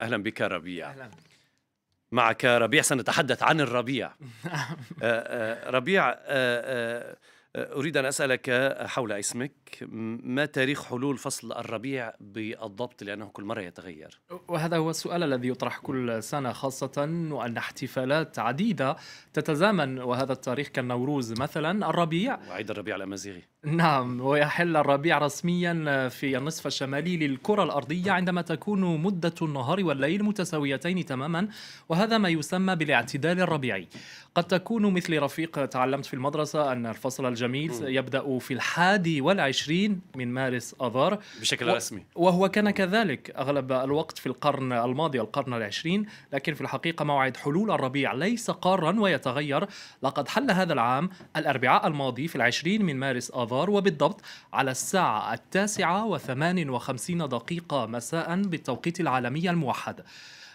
اهلا بك ربيع اهلا معك ربيع سنتحدث عن الربيع نعم. آه، آه، ربيع آه، أريد أن أسألك حول اسمك ما تاريخ حلول فصل الربيع بالضبط لأنه كل مرة يتغير وهذا هو السؤال الذي يطرح كل سنة خاصة وأن احتفالات عديدة تتزامن وهذا التاريخ كالنوروز مثلا الربيع وعيد الربيع الأمازيغي نعم ويحل الربيع رسميا في النصف الشمالي للكرة الأرضية عندما تكون مدة النهار والليل متساويتين تماما وهذا ما يسمى بالاعتدال الربيعي قد تكون مثل رفيق تعلمت في المدرسة أن الفصل الجميل الجميل يبدأ في الحادي والعشرين من مارس أذار بشكل و... رسمي وهو كان كذلك أغلب الوقت في القرن الماضي القرن العشرين لكن في الحقيقة موعد حلول الربيع ليس قارا ويتغير لقد حل هذا العام الأربعاء الماضي في العشرين من مارس آذار وبالضبط على الساعة التاسعة وثمان وخمسين دقيقة مساء بالتوقيت العالمي الموحد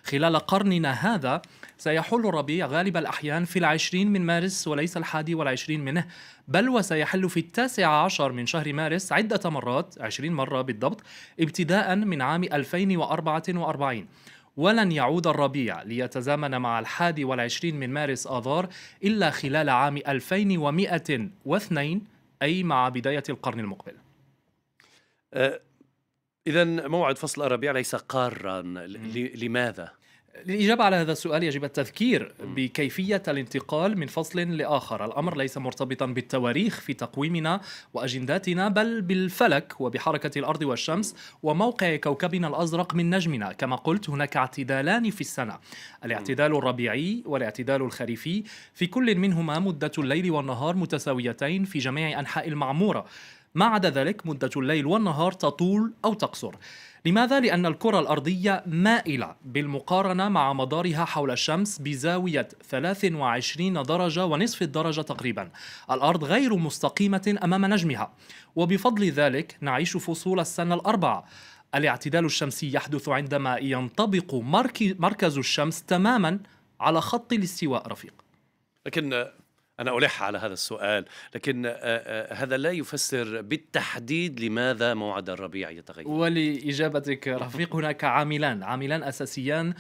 خلال قرننا هذا سيحل الربيع غالب الأحيان في العشرين من مارس وليس الحادي والعشرين منه بل وسيحل في التاسع عشر من شهر مارس عدة مرات عشرين مرة بالضبط ابتداء من عام 2044 ولن يعود الربيع ليتزامن مع الحادي والعشرين من مارس آذار إلا خلال عام 2102 أي مع بداية القرن المقبل أه إذا موعد فصل الربيع ليس قارا لماذا؟ للإجابة على هذا السؤال يجب التذكير بكيفية الانتقال من فصل لآخر الأمر ليس مرتبطا بالتواريخ في تقويمنا وأجنداتنا بل بالفلك وبحركة الأرض والشمس وموقع كوكبنا الأزرق من نجمنا كما قلت هناك اعتدالان في السنة الاعتدال الربيعي والاعتدال الخريفي في كل منهما مدة الليل والنهار متساويتين في جميع أنحاء المعمورة ما عدا ذلك مدة الليل والنهار تطول أو تقصر لماذا؟ لأن الكرة الأرضية مائلة بالمقارنة مع مدارها حول الشمس بزاوية 23 درجة ونصف الدرجة تقريبا الأرض غير مستقيمة أمام نجمها وبفضل ذلك نعيش فصول السنة الأربعة الاعتدال الشمسي يحدث عندما ينطبق مركز الشمس تماما على خط الاستواء رفيق لكن أنا ألح على هذا السؤال لكن هذا لا يفسر بالتحديد لماذا موعد الربيع يتغير ولإجابتك رفيق هناك عاملان عاملان أساسيان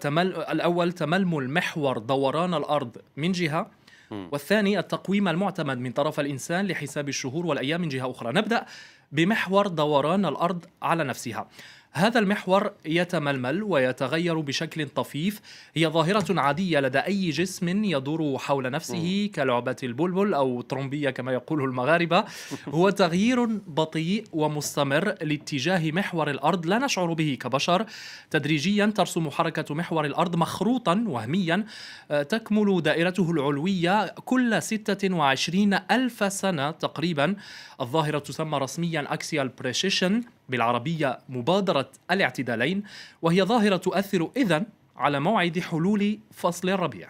تمل الأول تململ محور دوران الأرض من جهة والثاني التقويم المعتمد من طرف الإنسان لحساب الشهور والأيام من جهة أخرى نبدأ بمحور دوران الأرض على نفسها هذا المحور يتململ ويتغير بشكل طفيف هي ظاهرة عادية لدى أي جسم يدور حول نفسه كلعبة البلبل أو ترومبية كما يقوله المغاربة هو تغيير بطيء ومستمر لاتجاه محور الأرض لا نشعر به كبشر تدريجيا ترسم حركة محور الأرض مخروطا وهميا آه، تكمل دائرته العلوية كل 26 ألف سنة تقريبا الظاهرة تسمى رسميا أكسيال بريشيشن بالعربية مبادرة الاعتدالين وهي ظاهرة تؤثر إذا على موعد حلول فصل الربيع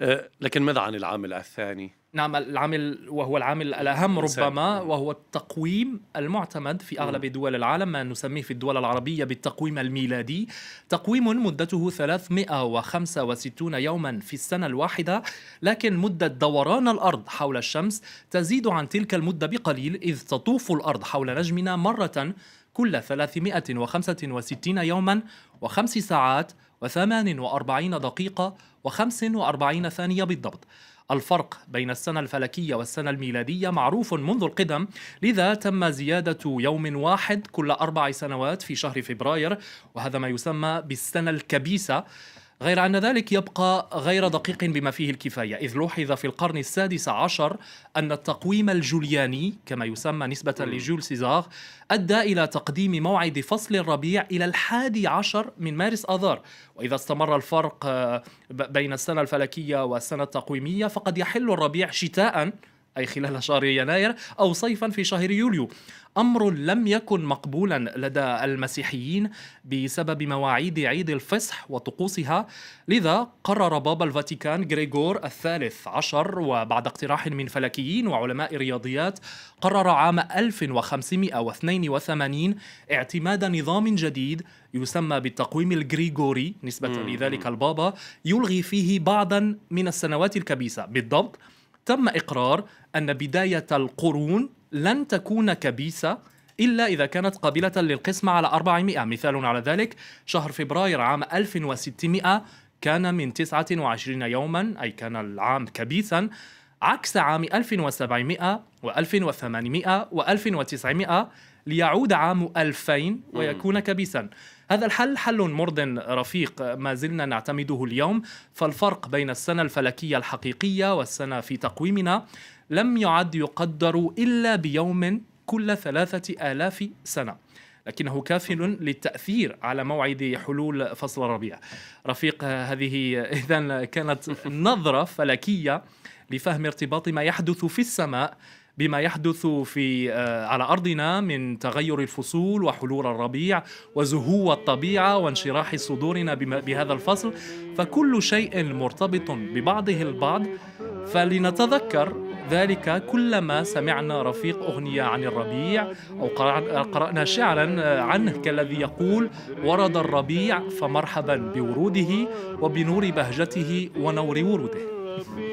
أه، لكن ماذا عن العامل الثاني؟ نعم العامل وهو العامل الأهم ربما وهو التقويم المعتمد في أغلب دول العالم ما نسميه في الدول العربية بالتقويم الميلادي تقويم مدته 365 يوما في السنة الواحدة لكن مدة دوران الأرض حول الشمس تزيد عن تلك المدة بقليل إذ تطوف الأرض حول نجمنا مرة كل 365 يوما وخمس ساعات و48 دقيقة و45 ثانية بالضبط الفرق بين السنة الفلكية والسنة الميلادية معروف منذ القدم لذا تم زيادة يوم واحد كل أربع سنوات في شهر فبراير وهذا ما يسمى بالسنة الكبيسة غير أن ذلك يبقى غير دقيق بما فيه الكفاية إذ لوحظ في القرن السادس عشر أن التقويم الجولياني كما يسمى نسبة لجول سيزار أدى إلى تقديم موعد فصل الربيع إلى الحادي عشر من مارس آذار وإذا استمر الفرق آه، بين السنة الفلكية والسنة التقويمية فقد يحل الربيع شتاء أي خلال شهر يناير أو صيفا في شهر يوليو أمر لم يكن مقبولا لدى المسيحيين بسبب مواعيد عيد الفصح وطقوسها لذا قرر بابا الفاتيكان غريغور الثالث عشر وبعد اقتراح من فلكيين وعلماء رياضيات قرر عام 1582 اعتماد نظام جديد يسمى بالتقويم الغريغوري نسبة لذلك البابا يلغي فيه بعضا من السنوات الكبيسة بالضبط تم إقرار أن بداية القرون لن تكون كبيسة إلا إذا كانت قابلة للقسمة على 400 مثال على ذلك شهر فبراير عام 1600 كان من 29 يوما أي كان العام كبيسا عكس عام 1700 و1800 و1900 ليعود عام 2000 ويكون كبيسا هذا الحل حل مرض رفيق ما زلنا نعتمده اليوم فالفرق بين السنة الفلكية الحقيقية والسنة في تقويمنا لم يعد يقدر إلا بيوم كل ثلاثة آلاف سنة لكنه كافي للتأثير على موعد حلول فصل الربيع رفيق هذه إذا كانت نظرة فلكية لفهم ارتباط ما يحدث في السماء بما يحدث في آه، على ارضنا من تغير الفصول وحلول الربيع وزهو الطبيعه وانشراح صدورنا بهذا الفصل فكل شيء مرتبط ببعضه البعض فلنتذكر ذلك كلما سمعنا رفيق أغنية عن الربيع أو قرأنا شعرا عنه كالذي يقول ورد الربيع فمرحبا بوروده وبنور بهجته ونور وروده